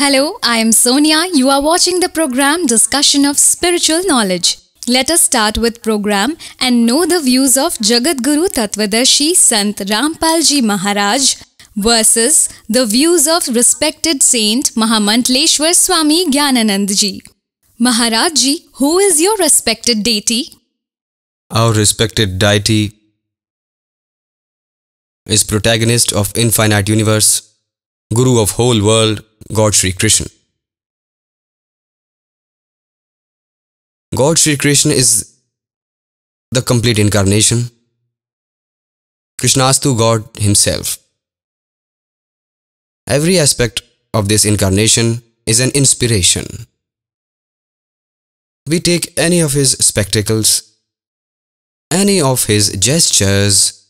Hello, I am Sonia. You are watching the program Discussion of Spiritual Knowledge. Let us start with program and know the views of Jagat Guru Tatvadarshi Sant Rampalji Maharaj versus the views of respected saint Mahamantleshwar Swami Gyananandji. Maharajji, who is your respected deity? Our respected deity is protagonist of infinite universe, guru of whole world, God Sri Krishna. God Sri Krishna is the complete incarnation. Krishnastu God Himself. Every aspect of this incarnation is an inspiration. We take any of His spectacles, any of His gestures,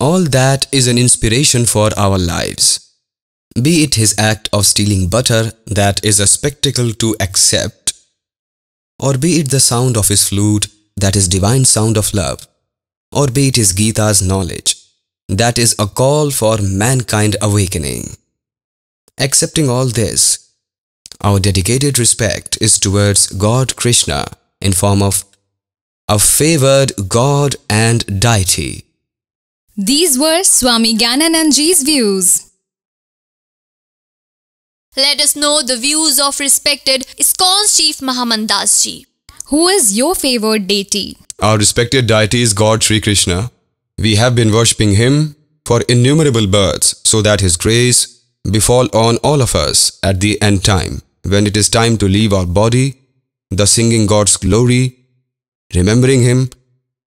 all that is an inspiration for our lives be it his act of stealing butter that is a spectacle to accept, or be it the sound of his flute that is divine sound of love, or be it his Gita's knowledge that is a call for mankind awakening. Accepting all this, our dedicated respect is towards God Krishna in form of a favored God and deity. These were Swami Ganananji's views. Let us know the views of respected Iskcon's Chief Mahamandas ji. Who is your favorite deity? Our respected deity is God Sri Krishna. We have been worshipping him for innumerable births so that his grace befall on all of us at the end time. When it is time to leave our body, the singing God's glory, remembering him,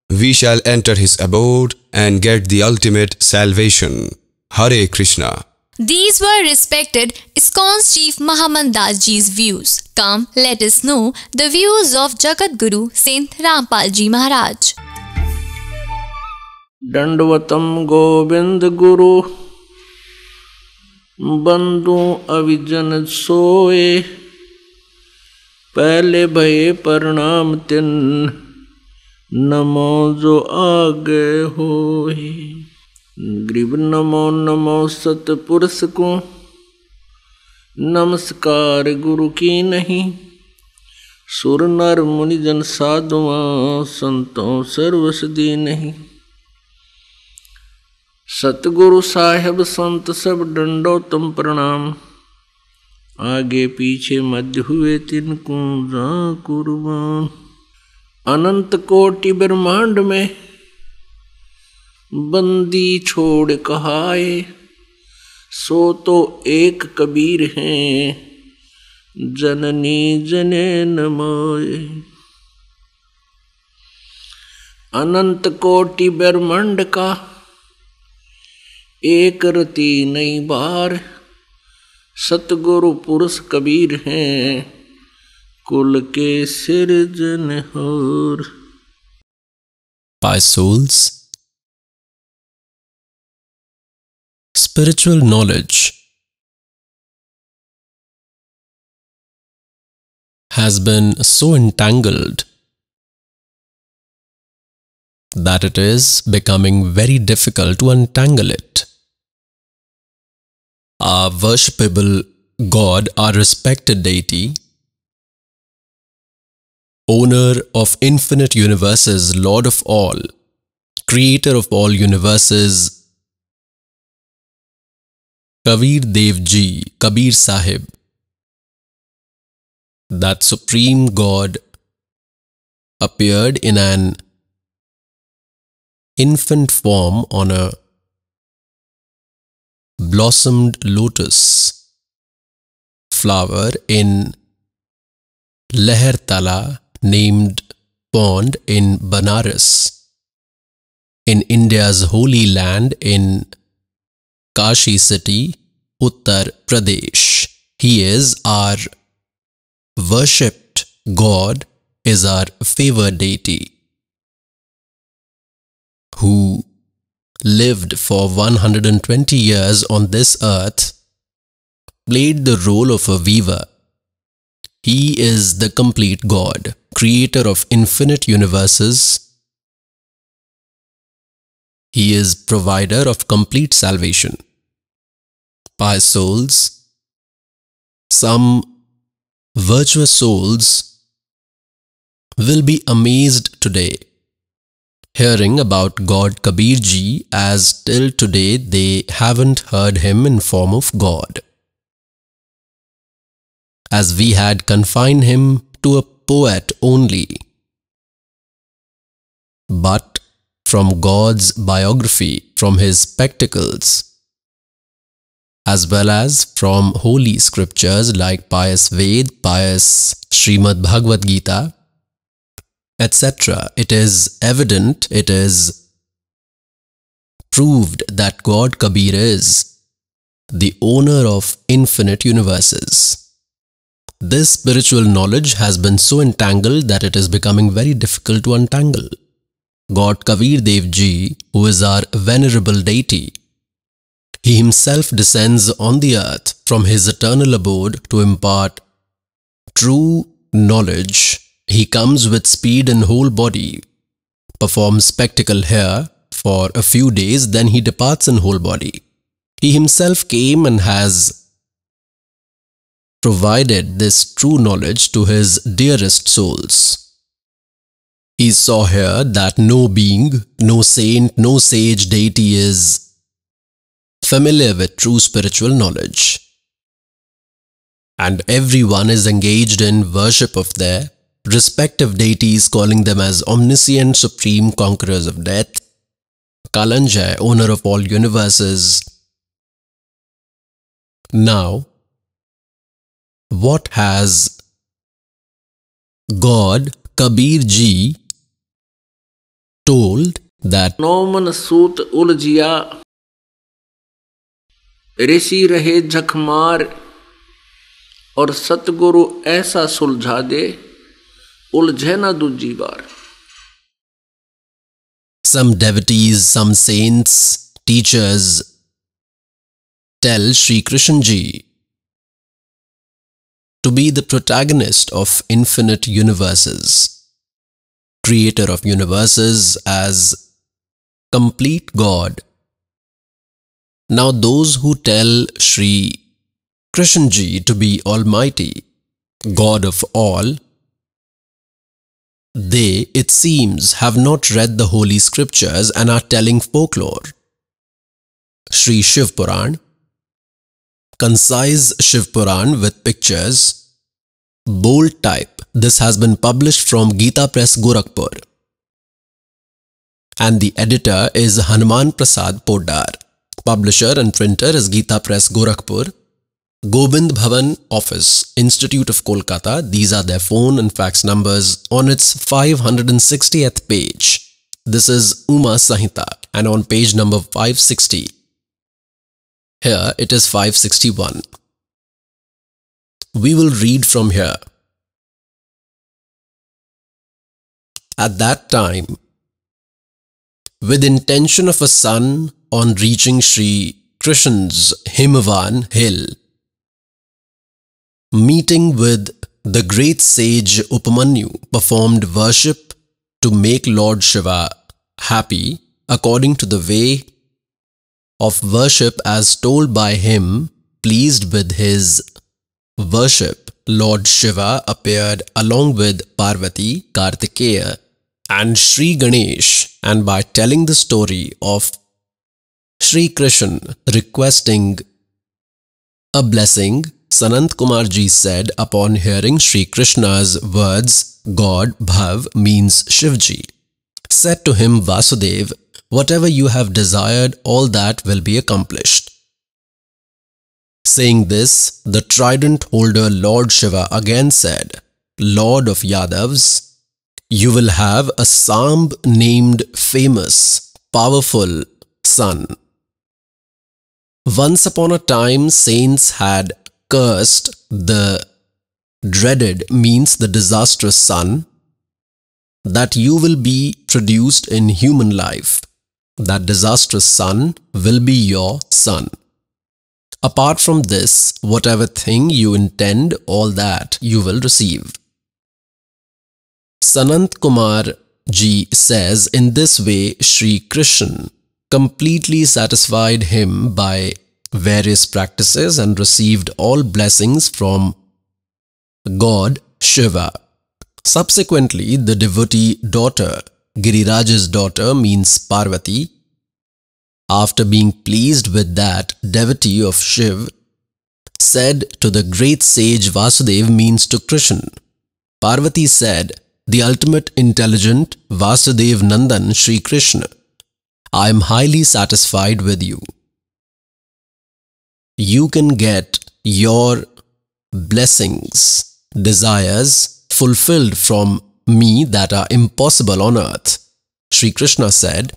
we shall enter his abode and get the ultimate salvation. Hare Krishna. These were respected Iskon's chief Mahamandas ji's views. Come, let us know the views of Jagat Guru Saint Rampal Ji Maharaj. दंडवतम Govind गुरु बंधु अविजन सोए पहले भये परिणाम तिन नमो जो आगे होए ग्रीव नमो नमो सतपुरुष को नमस्कार गुरु की नहीं सुर नर मुनिजन साधुआ संतों सर्वसदी नहीं सतगुरु साहेब संत सब डंडो तुम प्रणाम आगे पीछे मध्य हुए तिनको जा कुर्बान अनंत कोटि ब्रह्मांड में बंदी छोड़ कहाए सो तो एक कबीर हैं जननी जने नमाए अनंत कोटि ब्रह्मंड का एक रति नई बार सतगुरु पुरुष कबीर हैं कुल के सिर जन हो souls Spiritual knowledge has been so entangled that it is becoming very difficult to untangle it. Our worshipable God, our respected deity, owner of infinite universes, Lord of all, creator of all universes, Kabir Dev Ji, Kabir Sahib. That Supreme God appeared in an infant form on a blossomed lotus flower in Lehertala named Pond in Banaras in India's holy land in Kashi city, Uttar Pradesh. He is our worshipped God, is our favored deity, who lived for 120 years on this earth, played the role of a weaver. He is the complete God, creator of infinite universes, he is provider of complete salvation. Pious souls, some virtuous souls will be amazed today hearing about God Kabir ji as till today they haven't heard him in form of God. As we had confined him to a poet only. But from God's biography from his spectacles, as well as from holy scriptures like pious Ved, pious Srimad Bhagavad Gita, etc. It is evident, it is proved that God Kabir is the owner of infinite universes. This spiritual knowledge has been so entangled that it is becoming very difficult to untangle. God Kavir Dev Ji, who is our venerable deity. He himself descends on the earth from his eternal abode to impart true knowledge. He comes with speed and whole body, performs spectacle here for a few days, then he departs in whole body. He himself came and has provided this true knowledge to his dearest souls. He saw here that no being, no saint, no sage deity is familiar with true spiritual knowledge. And everyone is engaged in worship of their respective deities calling them as omniscient supreme conquerors of death, Kalanjai, owner of all universes. Now, what has God Kabir ji told that Noman Sut Uljiya ऋषि रहे झखमार और सतगुरु ऐसा सुलझा दे उलझे ना दूजी बार Some devotees, some saints, teachers tell Sri Krishna ji to be the protagonist of infinite universes. creator of universes, as complete God. Now those who tell Sri Krishanji to be Almighty, God of all, they, it seems, have not read the holy scriptures and are telling folklore. Sri Shiv Puran, concise Shiv Puran with pictures, bold type this has been published from Gita Press Gorakhpur. And the editor is Hanuman Prasad Podar. Publisher and printer is Gita Press Gorakhpur. Gobind Bhavan Office, Institute of Kolkata. These are their phone and fax numbers on its 560th page. This is Uma Sahita and on page number 560. Here it is 561. We will read from here. at that time with intention of a son on reaching Sri Krishna's Himavan hill. Meeting with the great sage Upamanyu performed worship to make Lord Shiva happy according to the way of worship as told by him pleased with his worship. Lord Shiva appeared along with Parvati, Kartikeya, and Sri Ganesh and by telling the story of Sri Krishna requesting a blessing, Sanant Kumarji said upon hearing Sri Krishna's words, God Bhav means Shivji, said to him Vasudev, whatever you have desired, all that will be accomplished. Saying this, the trident holder Lord Shiva again said, Lord of Yadavs, you will have a son named famous, powerful son. Once upon a time, saints had cursed the dreaded means the disastrous son that you will be produced in human life. That disastrous son will be your son. Apart from this, whatever thing you intend, all that you will receive. Sanant Kumar Ji says in this way Sri Krishna completely satisfied him by various practices and received all blessings from God Shiva. Subsequently, the devotee daughter, Giriraj's daughter means Parvati, after being pleased with that devotee of Shiv, said to the great sage Vasudev means to Krishna. Parvati said, the ultimate intelligent Vasudev Nandan Sri Krishna. I am highly satisfied with you. You can get your blessings, desires fulfilled from me that are impossible on earth. Sri Krishna said,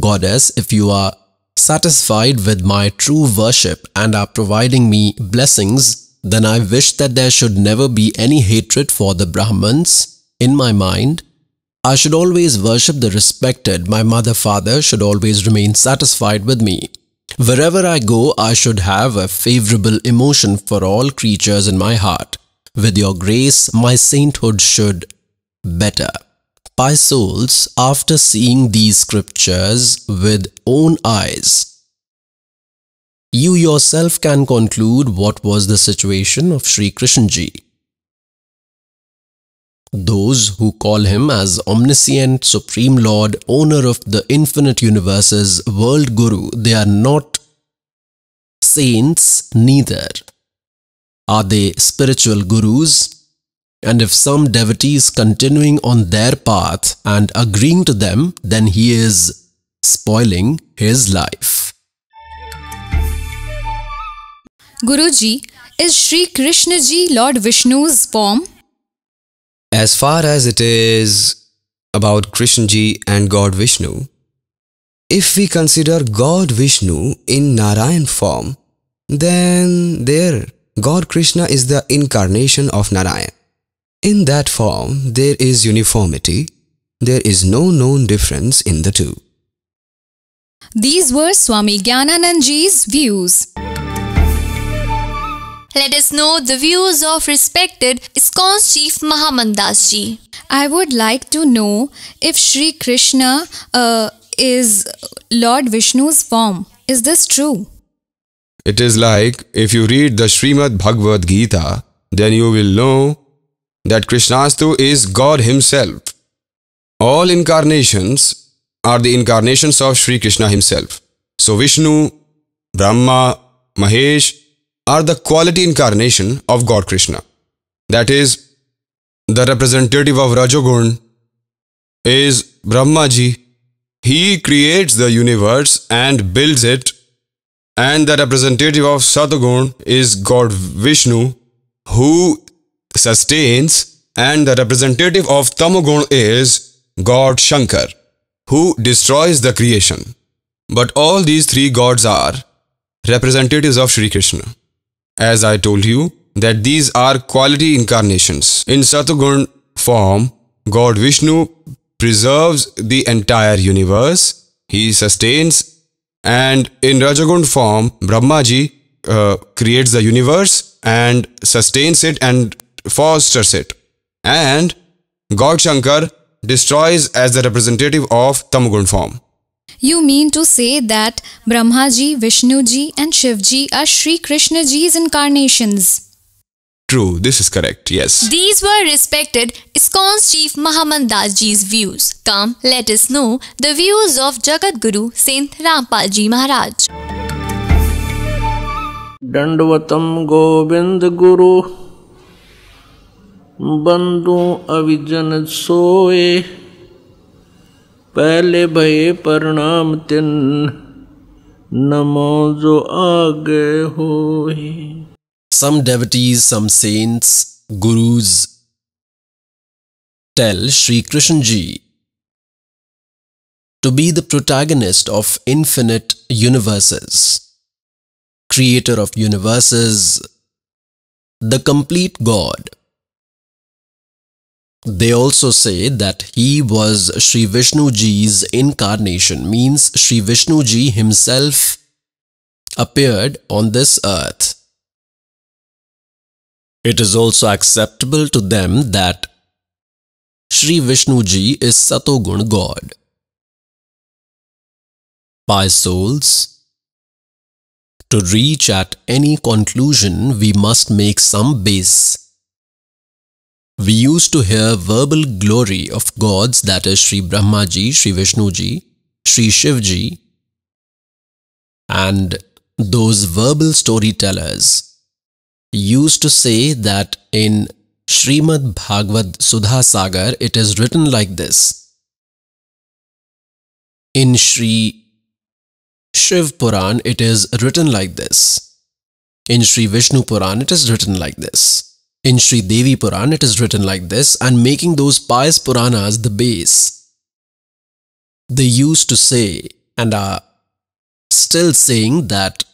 Goddess, if you are satisfied with my true worship and are providing me blessings, then I wish that there should never be any hatred for the Brahmans, in my mind, I should always worship the respected. My mother father should always remain satisfied with me. Wherever I go, I should have a favorable emotion for all creatures in my heart. With your grace, my sainthood should better. My souls, after seeing these scriptures with own eyes, you yourself can conclude what was the situation of Sri Krishanji. Those who call him as omniscient, supreme lord, owner of the infinite universes, world guru, they are not saints neither. Are they spiritual gurus? And if some devotee is continuing on their path and agreeing to them, then he is spoiling his life. Guruji, is Sri Krishna ji Lord Vishnu's form? As far as it is about Krishnaji and God Vishnu, if we consider God Vishnu in Narayan form, then there God Krishna is the incarnation of Narayan. In that form, there is uniformity. There is no known difference in the two. These were Swami Gyanananji's views. let us know the views of respected iskon's Chief Mahamandas ji. I would like to know if Sri Krishna uh, is Lord Vishnu's form. Is this true? It is like if you read the Srimad Bhagavad Gita, then you will know that Krishnastu is God Himself. All incarnations are the incarnations of Sri Krishna Himself. So Vishnu, Brahma, Mahesh, are the quality incarnation of God Krishna. That is, the representative of Rajogun is Brahma Ji. He creates the universe and builds it. And the representative of Satagun is God Vishnu, who sustains. And the representative of Tamogun is God Shankar, who destroys the creation. But all these three gods are representatives of Shri Krishna. as I told you, that these are quality incarnations. In Satogun form, God Vishnu preserves the entire universe, he sustains, and in Rajagund form, Brahmaji uh, creates the universe and sustains it and fosters it. And God Shankar destroys as the representative of Tamogun form. You mean to say that Brahmaji, Vishnuji and Shivji are Sri Krishnaji's incarnations? True, this is correct, yes. These were respected ISKCON's chief Mahamandas Ji's views. Come, let us know the views of Guru Saint Rampal Ji Maharaj. Dandvatam Govind Guru Bandhu Avijjan Soe पहले भये प्रणाम तिन नमो जो आगे हो Some devotees, some saints, gurus tell Sri Krishna ji to be the protagonist of infinite universes, creator of universes, the complete God. They also say that he was Sri Vishnuji's incarnation, means Sri Vishnuji himself appeared on this earth. It is also acceptable to them that Sri Vishnuji is Satogun God. By souls, to reach at any conclusion, we must make some base we used to hear verbal glory of gods that is Sri Brahmaji, Sri Vishnuji, Sri Shivji, and those verbal storytellers used to say that in Srimad Bhagavad Sudha Sagar it is written like this. In Sri Shiv Puran it is written like this. In Sri Vishnu Puran it is written like this. In Sri Devi Puran, it is written like this and making those pious Puranas the base. They used to say and are still saying that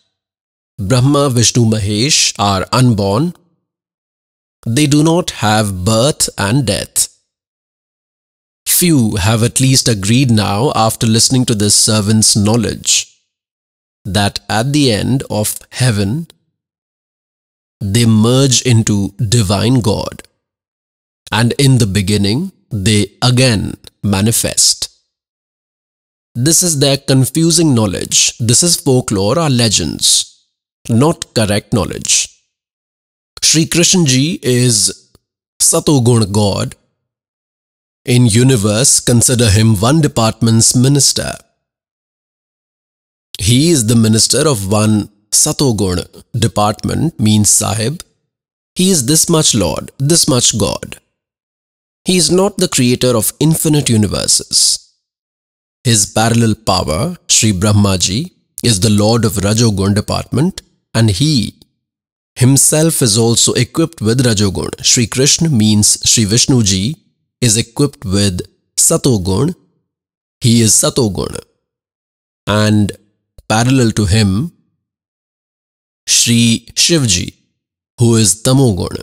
Brahma, Vishnu, Mahesh are unborn. They do not have birth and death. Few have at least agreed now after listening to this servant's knowledge that at the end of heaven they merge into divine God. And in the beginning, they again manifest. This is their confusing knowledge. This is folklore or legends, not correct knowledge. Sri Krishanji is Satogun God. In universe, consider him one department's minister. He is the minister of one Satogun department means Sahib. He is this much Lord, this much God. He is not the creator of infinite universes. His parallel power, Sri Brahmaji, is the Lord of Rajogun department and he himself is also equipped with Rajogun. Sri Krishna means Sri Vishnuji is equipped with Satogun. He is Satogun. And parallel to him, Shri Shivji, who is Tamoguna.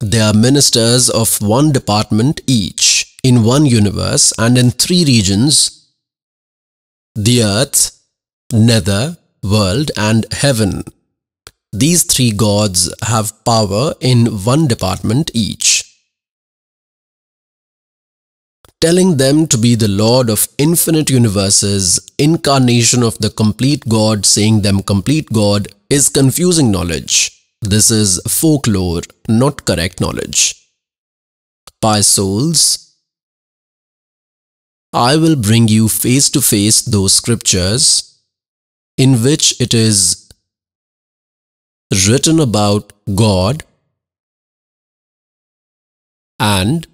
They are ministers of one department each, in one universe and in three regions, the earth, nether, world and heaven. These three gods have power in one department each. Telling them to be the Lord of infinite universes, incarnation of the complete God, saying them complete God, is confusing knowledge. This is folklore, not correct knowledge. By souls, I will bring you face to face those scriptures in which it is written about God and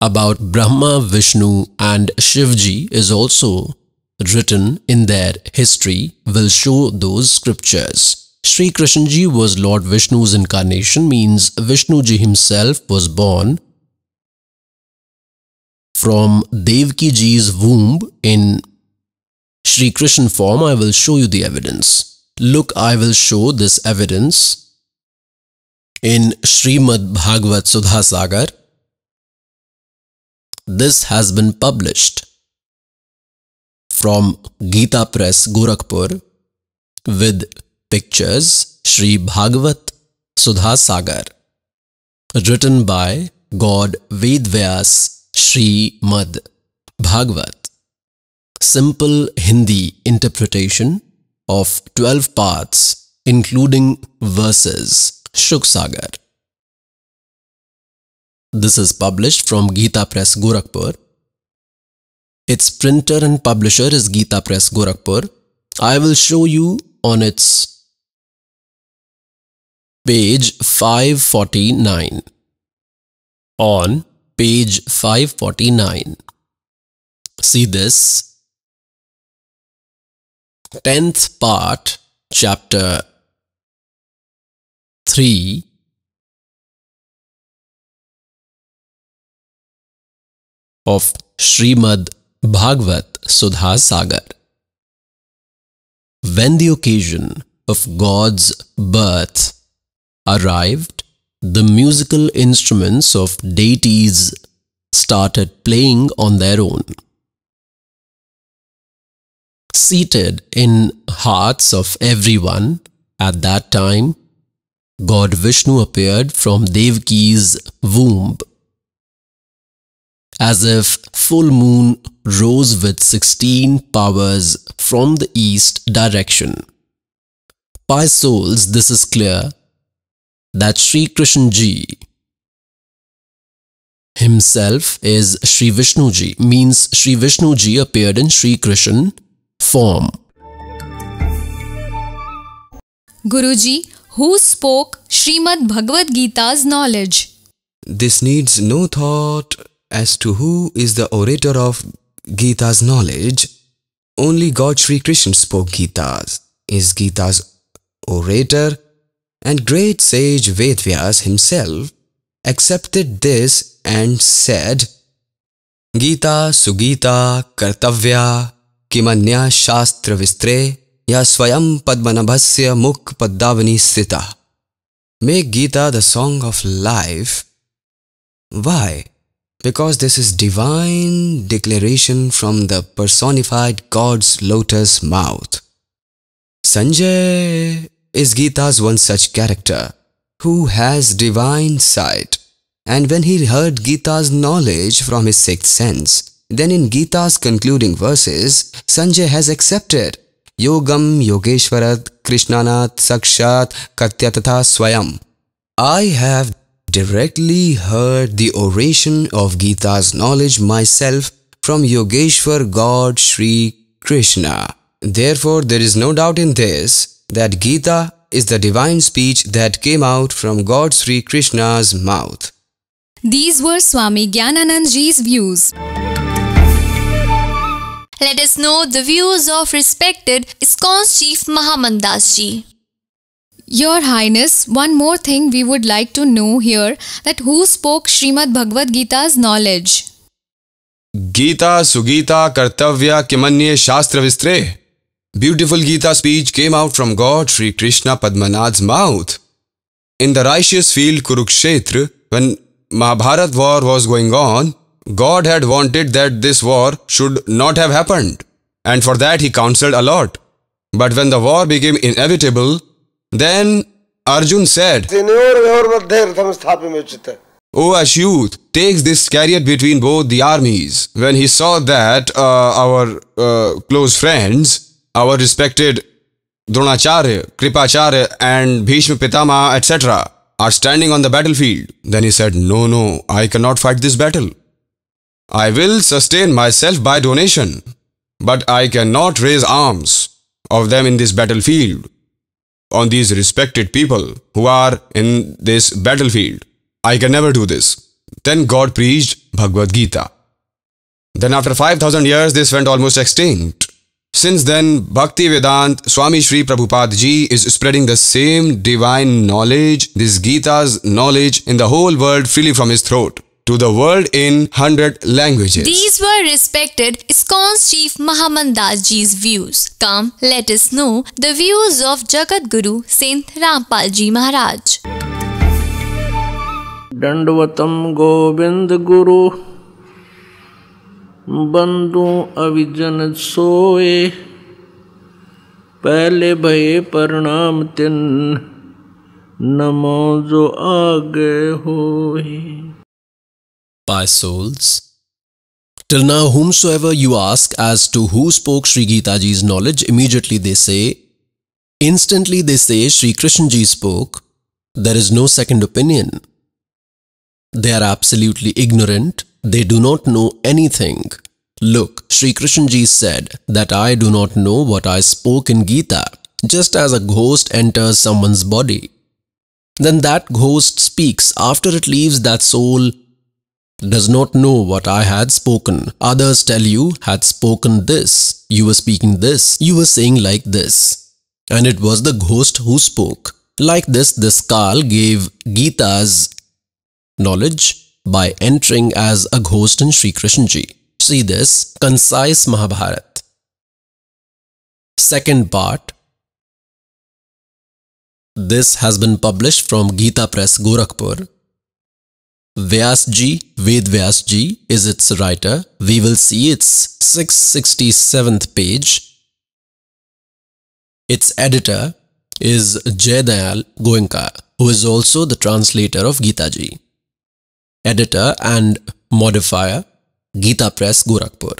about Brahma, Vishnu and Shivji is also written in their history will show those scriptures. Sri Krishanji was Lord Vishnu's incarnation means Vishnuji himself was born from Devkiji's womb in Sri Krishna form. I will show you the evidence. Look, I will show this evidence in Srimad Bhagavat Sudha Sagar. This has been published from Gita Press, Gorakhpur with Pictures Sri Bhagavat Sudha Sagar. Written by God Vedvyas Sri Mad Bhagavat. Simple Hindi interpretation of 12 parts including verses Shuk Sagar. This is published from Gita Press Gorakhpur. Its printer and publisher is Gita Press Gorakhpur. I will show you on its page 549. On page 549. See this. 10th part, chapter 3. Of Srimad Bhagavat Sudha Sagar. When the occasion of God's birth arrived, the musical instruments of deities started playing on their own. Seated in hearts of everyone at that time, God Vishnu appeared from Devki's womb. As if full moon rose with 16 powers from the east direction. By souls, this is clear That's Sri Krishna ji. Himself is Sri Vishnu ji, means Sri Vishnu ji appeared in Sri Krishna form. Guruji, who spoke Srimad Bhagavad Gita's knowledge? This needs no thought as to who is the orator of Gita's knowledge. Only God Sri Krishna spoke Gita's. Is Gita's orator And great sage Vedvyas himself accepted this and said, Gita Sugita Kartavya Kimanya Shastra Vistre Ya Swayam Padmanabhasya Muk Paddavani Sita. Make Gita the song of life. Why? Because this is divine declaration from the personified God's lotus mouth. Sanjay is Gita's one such character who has divine sight. And when he heard Gita's knowledge from his sixth sense, then in Gita's concluding verses, Sanjay has accepted Yogam Yogeshwarat Krishnanat Sakshat Katyatata Swayam. I have directly heard the oration of Gita's knowledge myself from Yogeshwar God Sri Krishna. Therefore, there is no doubt in this that Gita is the divine speech that came out from God Sri Krishna's mouth. These were Swami Gyananandji's views. Let us know the views of respected ISKCON Chief Mahamandas Ji. Your Highness, one more thing we would like to know here that who spoke Srimad Bhagavad Gita's knowledge? Gita Sugita Kartavya Kimanye Shastra Vistre beautiful Gita speech came out from God Sri Krishna Padmanabh's mouth. In the righteous field Kurukshetra, when Mahabharat war was going on, God had wanted that this war should not have happened, and for that he counseled a lot. But when the war became inevitable, then Arjun said, O Ashyut, takes this chariot between both the armies. When he saw that uh, our uh, close friends our respected Dronacharya, Kripacharya, and Bhishma Pitama, etc., are standing on the battlefield. Then he said, No, no, I cannot fight this battle. I will sustain myself by donation, but I cannot raise arms of them in this battlefield, on these respected people who are in this battlefield. I can never do this. Then God preached Bhagavad Gita. Then after 5000 years, this went almost extinct. Since then, Bhakti Vedant Swami Sri Prabhupada ji is spreading the same divine knowledge, this Gita's knowledge in the whole world freely from his throat to the world in hundred languages. These were respected ISKCON's chief Mahamandas ji's views. Come, let us know the views of Jagat Guru Saint Rampal ji Maharaj. दंडवतम Govind Guru. बंधु अविजन सोए पहले भये प्रणाम तिन नमो जो आगे हो By souls. Till now, whomsoever you ask as to who spoke Sri Gita ji's knowledge, immediately they say, instantly they say Sri Krishna ji spoke. There is no second opinion. They are absolutely ignorant They do not know anything. Look, Sri Krishnaji said that I do not know what I spoke in Gita, just as a ghost enters someone's body. Then that ghost speaks after it leaves that soul does not know what I had spoken. Others tell you had spoken this, you were speaking this, you were saying like this. And it was the ghost who spoke. Like this, this Kal gave Gita's knowledge by entering as a ghost in Sri Krishnaji. See this concise Mahabharat. Second part. This has been published from Gita Press Gorakhpur. Vyas Ji, Ved Vyas Ji is its writer. We will see its 667th page. Its editor is Jaydayal Goenka, who is also the translator of Gita Ji editor and modifier, Gita Press, Gurakpur.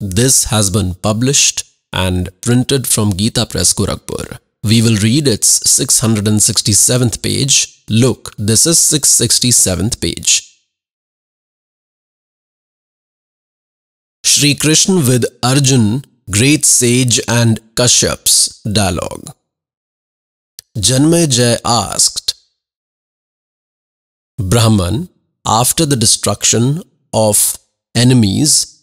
This has been published and printed from Gita Press, Gurakpur. We will read its 667th page. Look, this is 667th page. Shri Krishna with Arjun, Great Sage and Kashyaps Dialogue Janmay Jay asked, Brahman after the destruction of enemies.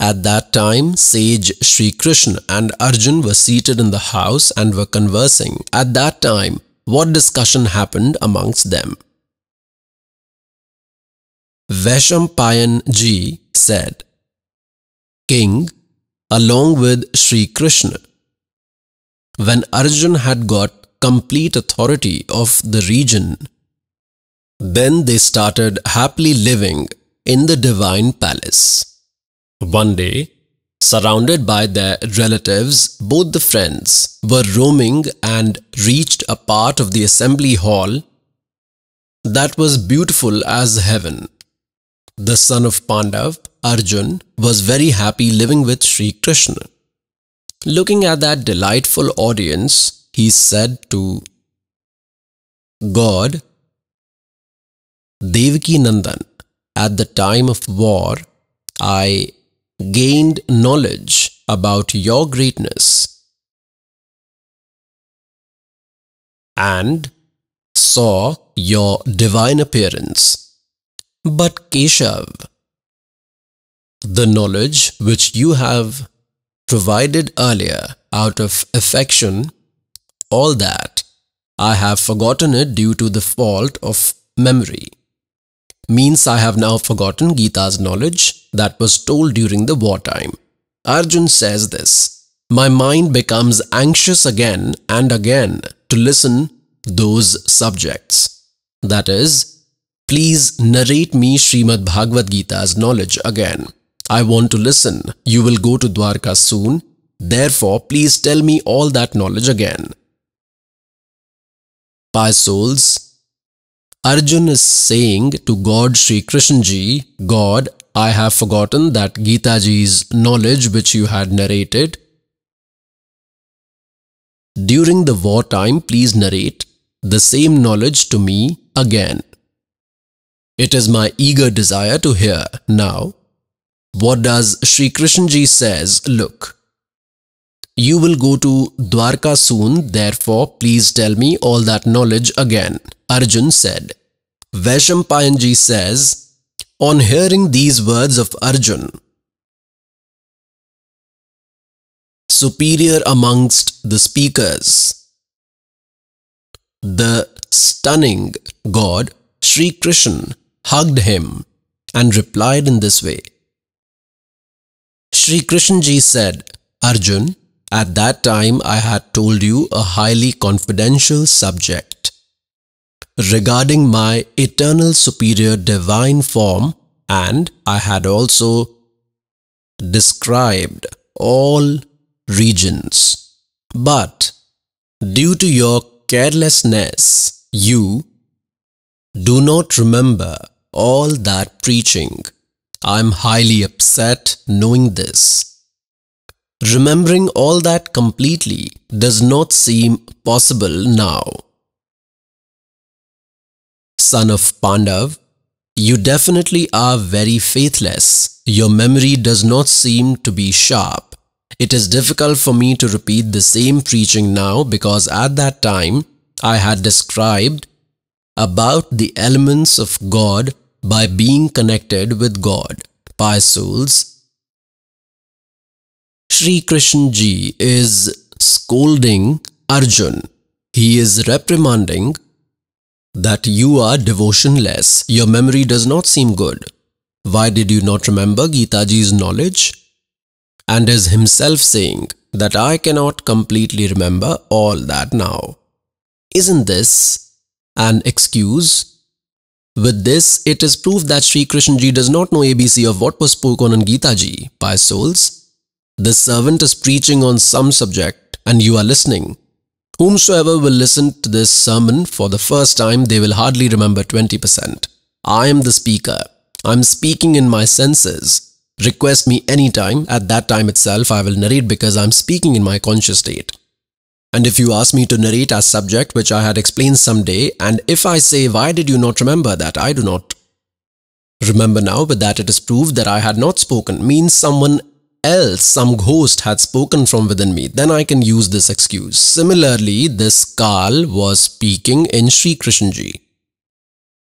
At that time, sage Sri Krishna and Arjun were seated in the house and were conversing. At that time, what discussion happened amongst them? Vaishampayan ji said, King, along with Sri Krishna, when Arjun had got complete authority of the region then they started happily living in the divine palace. One day, surrounded by their relatives, both the friends were roaming and reached a part of the assembly hall that was beautiful as heaven. The son of Pandav, Arjun, was very happy living with Sri Krishna. Looking at that delightful audience, he said to God, Devaki Nandan, at the time of war, I gained knowledge about your greatness and saw your divine appearance. But Keshav, the knowledge which you have provided earlier out of affection, all that, I have forgotten it due to the fault of memory means I have now forgotten Gita's knowledge that was told during the wartime. Arjun says this, My mind becomes anxious again and again to listen those subjects. That is, please narrate me Srimad Bhagavad Gita's knowledge again. I want to listen. You will go to Dwarka soon. Therefore, please tell me all that knowledge again. Pious souls, Arjun is saying to God Sri Krishna ji, God, I have forgotten that Gita ji's knowledge which you had narrated. During the wartime, please narrate the same knowledge to me again. It is my eager desire to hear now. What does Sri Krishna ji says? Look, you will go to Dwarka soon, therefore please tell me all that knowledge again. Arjun said. Vaishampayanji says, on hearing these words of Arjun, superior amongst the speakers, the stunning God Sri Krishna hugged him and replied in this way. Sri Krishnaji said, Arjun, at that time I had told you a highly confidential subject regarding my eternal superior divine form and I had also described all regions. But due to your carelessness, you do not remember all that preaching. I am highly upset knowing this. Remembering all that completely does not seem possible now son of Pandav, you definitely are very faithless. Your memory does not seem to be sharp. It is difficult for me to repeat the same preaching now because at that time I had described about the elements of God by being connected with God. Pi Souls Sri Krishna Ji is scolding Arjun. He is reprimanding that you are devotionless. Your memory does not seem good. Why did you not remember Gitaji's knowledge? And is himself saying that I cannot completely remember all that now. Isn't this an excuse? With this, it is proof that Sri Krishnaji does not know ABC of what was spoken on Gitaji, by souls. The servant is preaching on some subject and you are listening. Whomsoever will listen to this sermon for the first time, they will hardly remember 20%. I am the speaker. I'm speaking in my senses. Request me anytime. At that time itself, I will narrate because I'm speaking in my conscious state. And if you ask me to narrate a subject which I had explained some day, and if I say, why did you not remember that? I do not remember now, but that it is proved that I had not spoken means someone else some ghost had spoken from within me, then I can use this excuse. Similarly, this Kal was speaking in Sri Krishanji.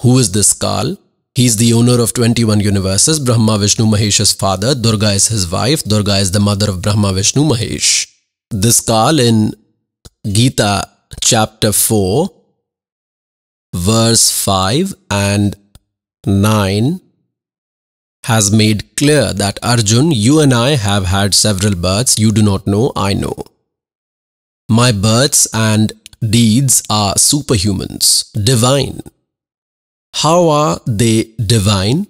Who is this Kal? He's the owner of 21 universes. Brahma Vishnu Mahesh's father. Durga is his wife. Durga is the mother of Brahma Vishnu Mahesh. This Kal in Gita chapter 4, verse 5 and 9 has made clear that Arjun, you and I have had several births you do not know, I know. My births and deeds are superhumans, divine. How are they divine?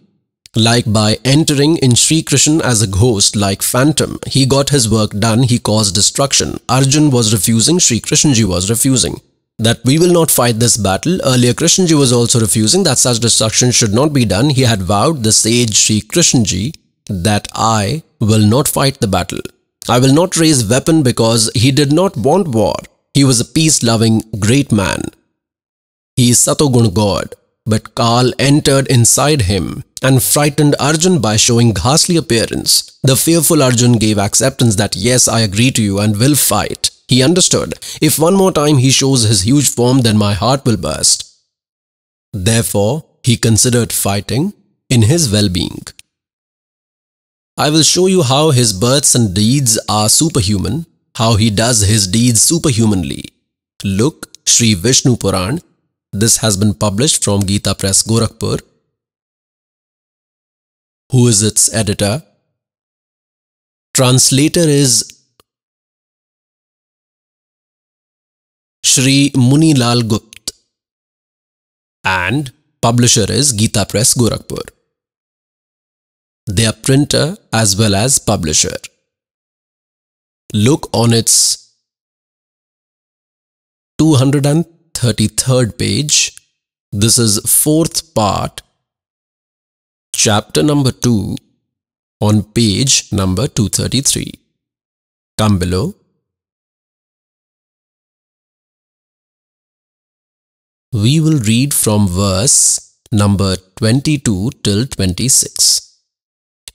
Like by entering in Sri Krishna as a ghost like phantom, he got his work done, he caused destruction. Arjun was refusing, Sri Krishnaji was refusing that we will not fight this battle. Earlier, Krishnaji was also refusing that such destruction should not be done. He had vowed the sage Sri Krishnaji, that I will not fight the battle. I will not raise weapon because he did not want war. He was a peace-loving great man. He is Satogun God. But Karl entered inside him and frightened Arjun by showing ghastly appearance. The fearful Arjun gave acceptance that yes, I agree to you and will fight. He understood, if one more time he shows his huge form, then my heart will burst. Therefore, he considered fighting in his well-being. I will show you how his births and deeds are superhuman, how he does his deeds superhumanly. Look, Sri Vishnu Puran. This has been published from Gita Press Gorakhpur. Who is its editor? Translator is Shri Munilal Gupt. And publisher is Gita Press Gorakhpur. They are printer as well as publisher. Look on its 233rd page. This is fourth part, chapter number 2 on page number 233. Come below We will read from verse number 22 till 26.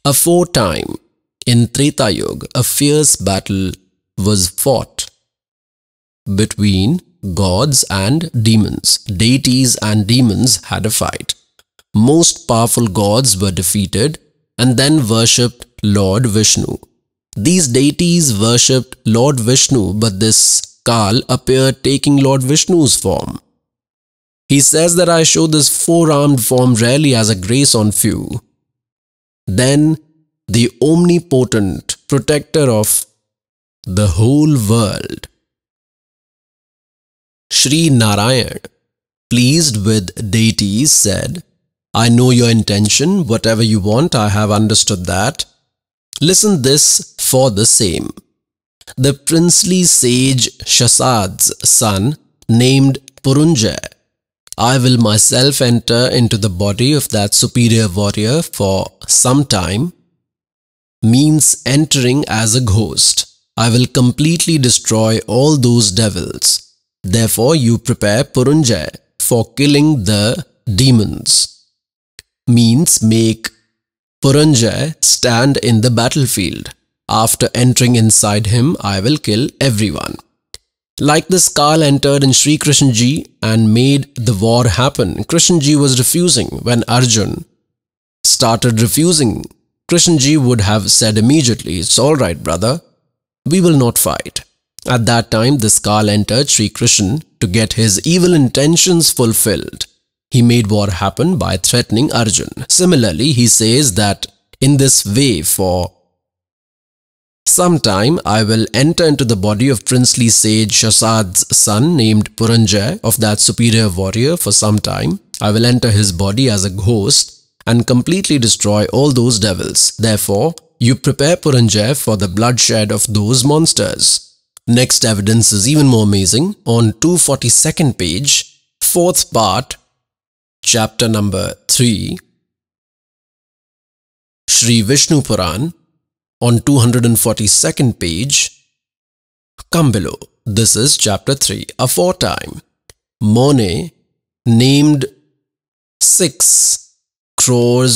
A foretime in Treta Yuga, a fierce battle was fought between gods and demons. Deities and demons had a fight. Most powerful gods were defeated and then worshipped Lord Vishnu. These deities worshipped Lord Vishnu, but this Kal appeared taking Lord Vishnu's form. He says that I show this four-armed form rarely as a grace on few. Then, the omnipotent protector of the whole world. Sri Narayan, pleased with deities, said, I know your intention, whatever you want, I have understood that. Listen this for the same. The princely sage Shasad's son, named Purunja." I will myself enter into the body of that superior warrior for some time means entering as a ghost. I will completely destroy all those devils. Therefore, you prepare Purunjay for killing the demons. Means make Purunjay stand in the battlefield. After entering inside him, I will kill everyone. Like this, Karl entered in Sri Krishnji and made the war happen. Krishnji was refusing when Arjun started refusing. Krishnji would have said immediately, It's alright, brother, we will not fight. At that time, this Karl entered Sri Krishna to get his evil intentions fulfilled. He made war happen by threatening Arjun. Similarly, he says that in this way, for Sometime I will enter into the body of princely sage Shasad's son named Puranjay of that superior warrior for some time. I will enter his body as a ghost and completely destroy all those devils. Therefore, you prepare Puranjay for the bloodshed of those monsters. Next evidence is even more amazing. On 242nd page, 4th part, chapter number 3, Sri Vishnu Puran, on 242nd page. Come below. This is chapter 3, aforetime. Monet named six crores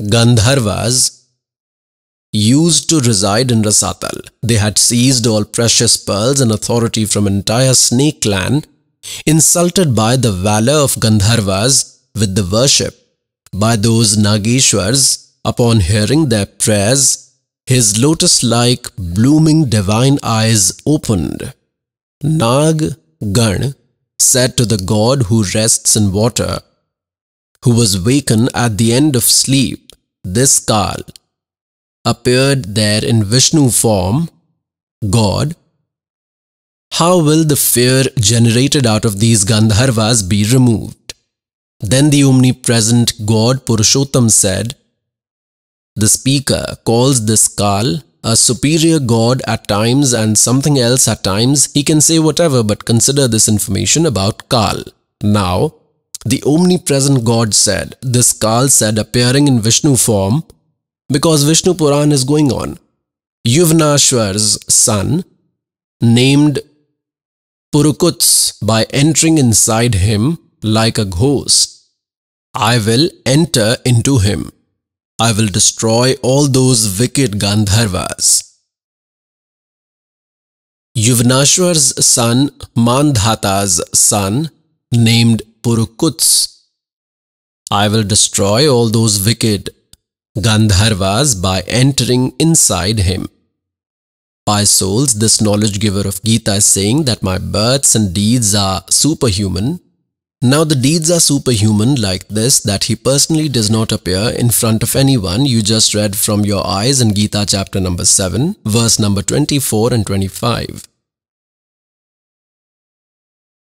Gandharvas used to reside in Rasatal. They had seized all precious pearls and authority from entire snake clan, insulted by the valor of Gandharvas with the worship by those Nageshwars upon hearing their prayers his lotus-like blooming divine eyes opened. Nag Gan said to the god who rests in water, who was wakened at the end of sleep, this Kal, appeared there in Vishnu form, God, how will the fear generated out of these Gandharvas be removed? Then the omnipresent God Purushottam said, the speaker calls this Kal a superior god at times and something else at times. He can say whatever, but consider this information about Kal. Now, the omnipresent God said, this Kal said appearing in Vishnu form, because Vishnu Puran is going on. Yuvnashwar's son, named Purukuts by entering inside him like a ghost, I will enter into him. I will destroy all those wicked Gandharvas. Yuvanashwar's son, Mandhata's son, named Purukuts. I will destroy all those wicked Gandharvas by entering inside him. By souls, this knowledge giver of Gita is saying that my births and deeds are superhuman now the deeds are superhuman like this that he personally does not appear in front of anyone you just read from your eyes in Gita chapter number 7, verse number 24 and 25.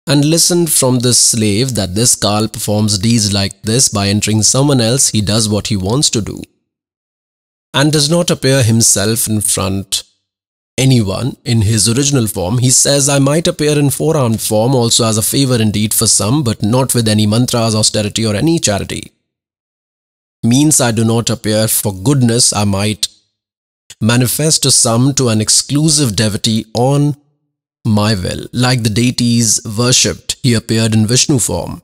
And listen from this slave that this Kal performs deeds like this by entering someone else he does what he wants to do and does not appear himself in front anyone in his original form. He says, I might appear in four-armed form also as a favor indeed for some, but not with any mantras, austerity or any charity. Means I do not appear for goodness, I might manifest to some to an exclusive devotee on my will. Like the deities worshipped, he appeared in Vishnu form.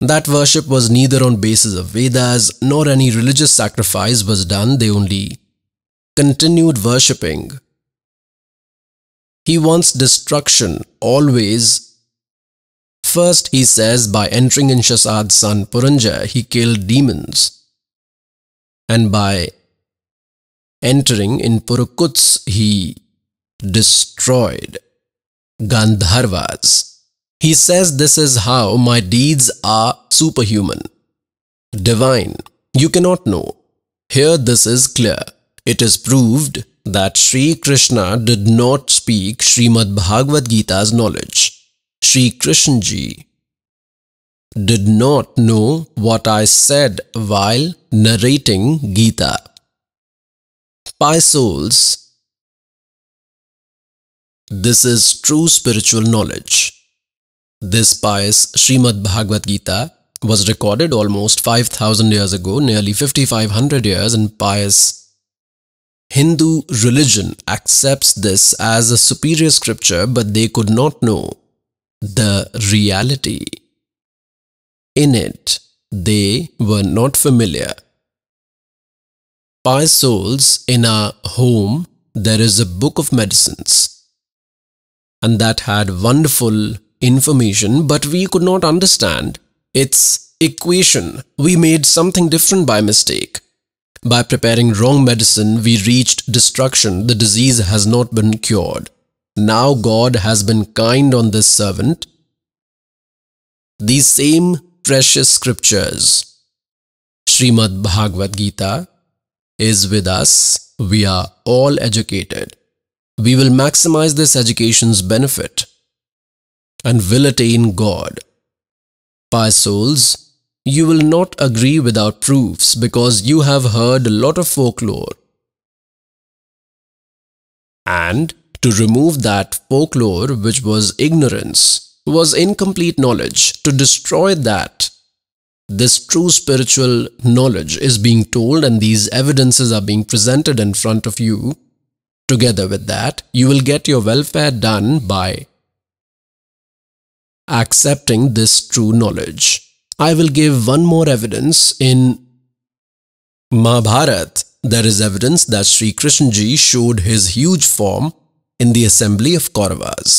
That worship was neither on basis of Vedas nor any religious sacrifice was done, they only continued worshipping he wants destruction always. First, he says, by entering in Shasad's son Puranja, he killed demons. And by entering in Purukuts, he destroyed Gandharvas. He says this is how my deeds are superhuman, divine. You cannot know. Here this is clear. It is proved that Sri Krishna did not speak Srimad Bhagavad Gita's knowledge. Sri Krishnaji did not know what I said while narrating Gita. Pie souls, this is true spiritual knowledge. This pious Srimad Bhagavad Gita was recorded almost 5000 years ago, nearly 5500 years in pious Hindu religion accepts this as a superior scripture, but they could not know the reality. In it, they were not familiar. Pious souls, in our home, there is a book of medicines. And that had wonderful information, but we could not understand its equation. We made something different by mistake. By preparing wrong medicine, we reached destruction. The disease has not been cured. Now God has been kind on this servant. These same precious scriptures, Srimad Bhagavad Gita, is with us. We are all educated. We will maximize this education's benefit and will attain God. Pious souls, you will not agree without proofs because you have heard a lot of folklore. And to remove that folklore which was ignorance, was incomplete knowledge, to destroy that, this true spiritual knowledge is being told and these evidences are being presented in front of you. Together with that, you will get your welfare done by accepting this true knowledge. I will give one more evidence in Mahabharat. There is evidence that Sri Krishnaji showed his huge form in the assembly of Kauravas.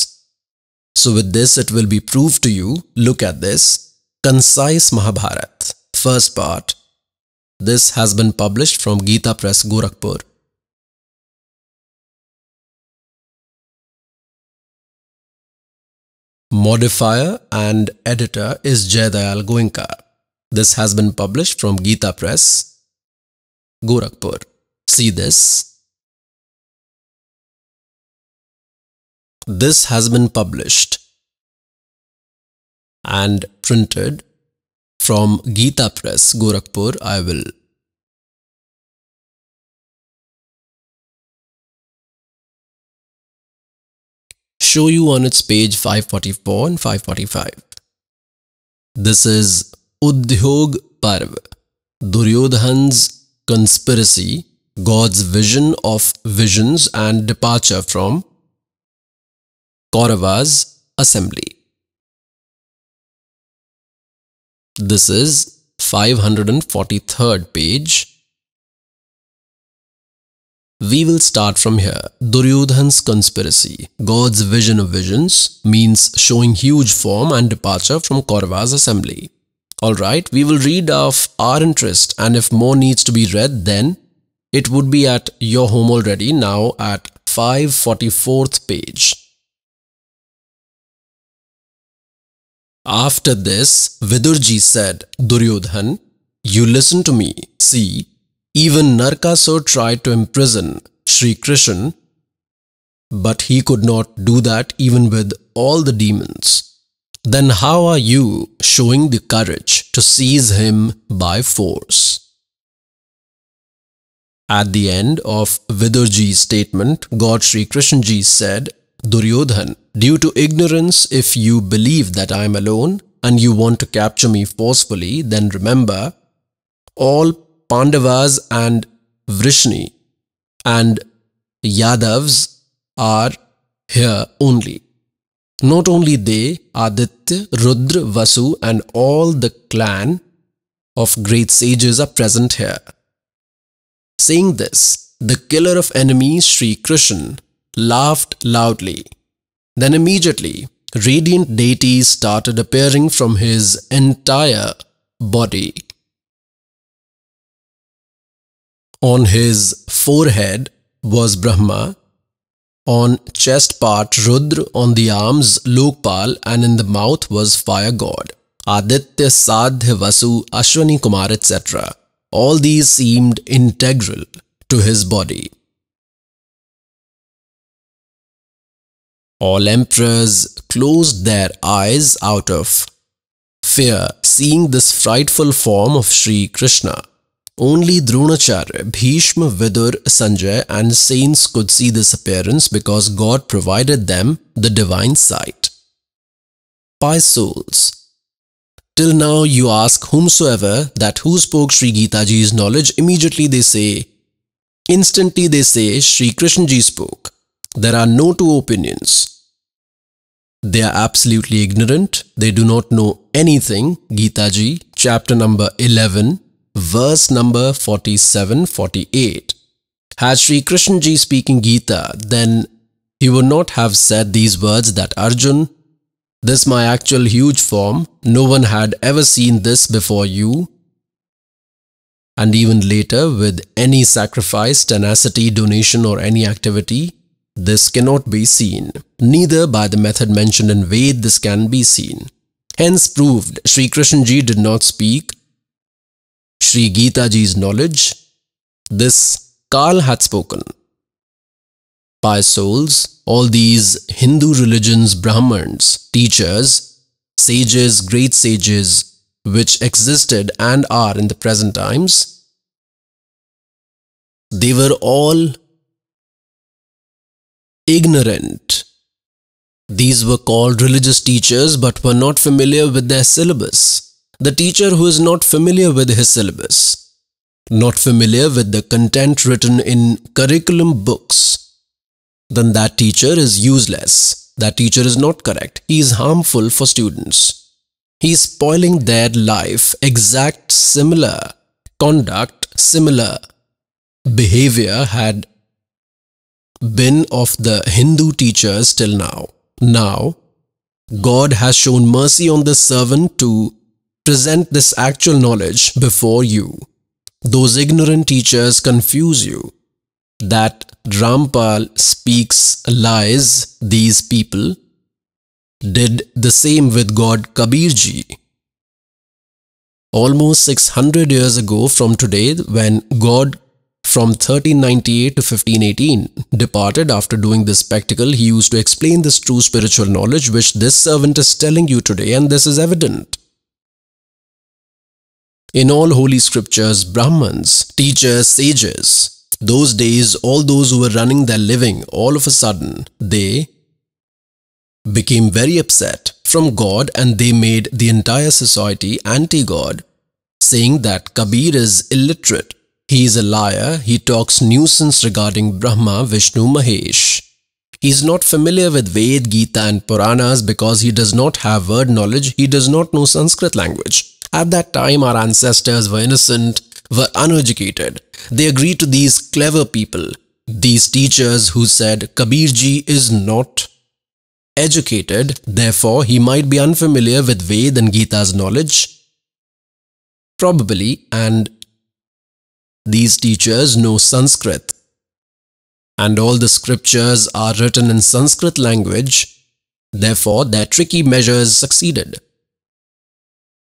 So with this, it will be proved to you. Look at this. Concise Mahabharat, first part. This has been published from Gita Press, Gorakhpur. Modifier and editor is Jaydayal Goenka. This has been published from Gita Press, Gorakhpur. See this. This has been published and printed from Gita Press, Gorakhpur. I will show you on its page 544 and 545. This is Udhyog Parv, Duryodhan's conspiracy, God's vision of visions and departure from Kaurava's assembly. This is 543rd page We will start from here. Duryodhan's conspiracy. God's vision of visions means showing huge form and departure from Kaurava's assembly. Alright, we will read of our interest and if more needs to be read then it would be at your home already now at 544th page. After this, Vidurji said, Duryodhan, you listen to me. See, even Narkasur tried to imprison Sri Krishan, but he could not do that even with all the demons. Then how are you showing the courage to seize him by force? At the end of Vidurji's statement, God Sri Krishanji said, Duryodhan, due to ignorance, if you believe that I am alone and you want to capture me forcefully, then remember, all Pandavas and Vrishni and Yadavs are here only. Not only they, Aditya, Rudra, Vasu and all the clan of great sages are present here. Saying this, the killer of enemies Sri Krishna laughed loudly. Then immediately, radiant deities started appearing from his entire body. On his forehead was Brahma, on chest part Rudra, on the arms Lokpal, and in the mouth was fire god, Aditya, Sadhya, Vasu, Ashwani Kumar, etc. All these seemed integral to his body. All emperors closed their eyes out of fear seeing this frightful form of Sri Krishna. Only Dronacharya, Bhishma, Vidur, Sanjay and saints could see this appearance because God provided them the divine sight. Pious souls, Till now you ask whomsoever that who spoke Sri Gita Ji's knowledge, immediately they say, instantly they say Sri Krishna Ji spoke. There are no two opinions. They are absolutely ignorant. They do not know anything. Gita Ji, chapter number 11, verse number 47 48. Had Sri Krishnaji speaking Gita, then he would not have said these words that Arjun, this my actual huge form, no one had ever seen this before you. And even later, with any sacrifice, tenacity, donation, or any activity, this cannot be seen. Neither by the method mentioned in Ved, this can be seen. Hence proved, Sri Krishnaji did not speak Sri Gita Ji's knowledge, this Kal had spoken. Pious souls, all these Hindu religions, Brahmans, teachers, sages, great sages, which existed and are in the present times, they were all ignorant. These were called religious teachers but were not familiar with their syllabus the teacher who is not familiar with his syllabus, not familiar with the content written in curriculum books, then that teacher is useless. That teacher is not correct. He is harmful for students. He is spoiling their life, exact similar conduct, similar behavior had been of the Hindu teachers till now. Now, God has shown mercy on the servant to present this actual knowledge before you. Those ignorant teachers confuse you. That Rampal speaks lies, these people did the same with God Kabirji. Almost 600 years ago from today, when God from 1398 to 1518 departed after doing this spectacle, he used to explain this true spiritual knowledge which this servant is telling you today and this is evident. In all holy scriptures, Brahmans, teachers, sages, those days, all those who were running their living, all of a sudden, they became very upset from God and they made the entire society anti-God, saying that Kabir is illiterate, he is a liar, he talks nuisance regarding Brahma, Vishnu, Mahesh. He is not familiar with Ved, Gita and Puranas because he does not have word knowledge, he does not know Sanskrit language. At that time, our ancestors were innocent, were uneducated. They agreed to these clever people, these teachers who said Kabirji is not educated, therefore he might be unfamiliar with Ved and Gita's knowledge. Probably, and these teachers know Sanskrit. And all the scriptures are written in Sanskrit language, therefore their tricky measures succeeded.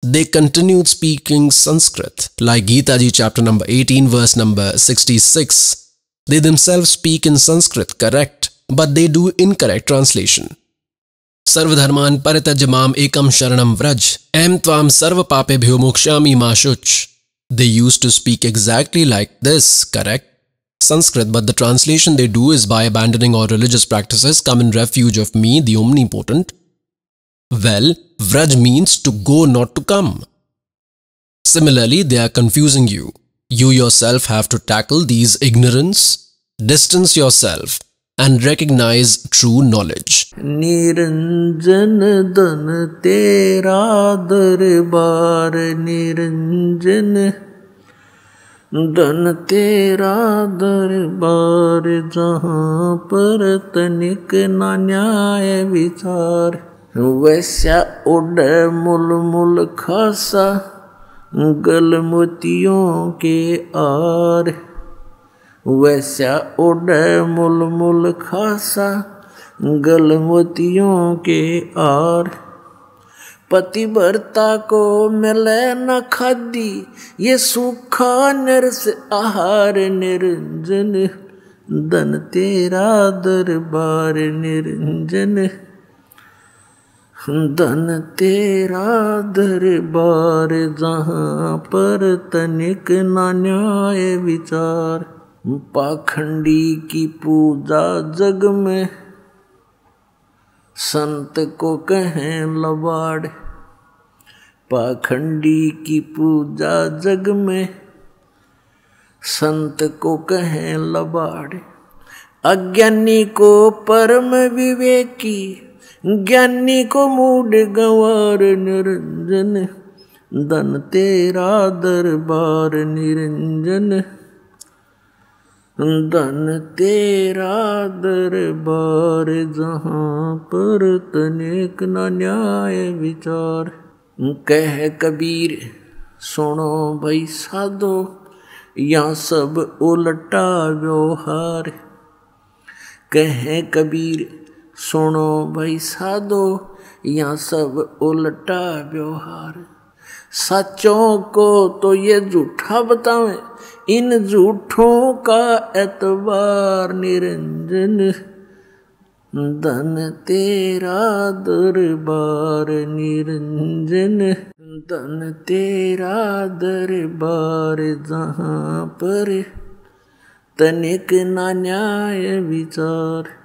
They continued speaking Sanskrit, like Gita Ji chapter number 18, verse number 66. They themselves speak in Sanskrit, correct, but they do incorrect translation. सर्वधर्मान परित्यज माम एकम शरणम Vraj M त्वाम सर्व पापे भ्यो मोक्षामी मा शुच they used to speak exactly like this correct Sanskrit but the translation they do is by abandoning all religious practices come in refuge of me the omnipotent Well, Vraj means to go not to come. Similarly, they are confusing you. You yourself have to tackle these ignorance, distance yourself, and recognize true knowledge. Niranjan dan tera darbar niranjan धन तेरा दरबार जहाँ पर तनिक न न्याय विचार वैसा उड़ मुल मुल खासा गल मोतियों के आर वैसा उड़ मुल मुल खासा गल मोतियों के आर पतिव्रता को मिले न खादी ये सूखा नर्स आहार निरंजन धन तेरा दरबार निरंजन धन तेरा दरबार जहाँ पर तनिक ना न्याय विचार पाखंडी की पूजा जग में संत को कहें लबाड़ पाखंडी की पूजा जग में संत को कहें लबाड़ अज्ञानी को परम विवेकी ज्ञानी को मूड गंवार निरंजन धन तेरा दरबार निरंजन धन तेरा दरबार जहाँ पर तनेक न न्याय विचार कह कबीर सुनो भाई साधो या सब उलटा व्यवहार कह कबीर सुनो भाई साधो या सब उल्टा व्यवहार सचों को तो ये झूठा बतावे इन झूठों का एतबार निरंजन धन तेरा दरबार निरंजन धन तेरा दरबार जहाँ पर तनिक ना न्याय विचार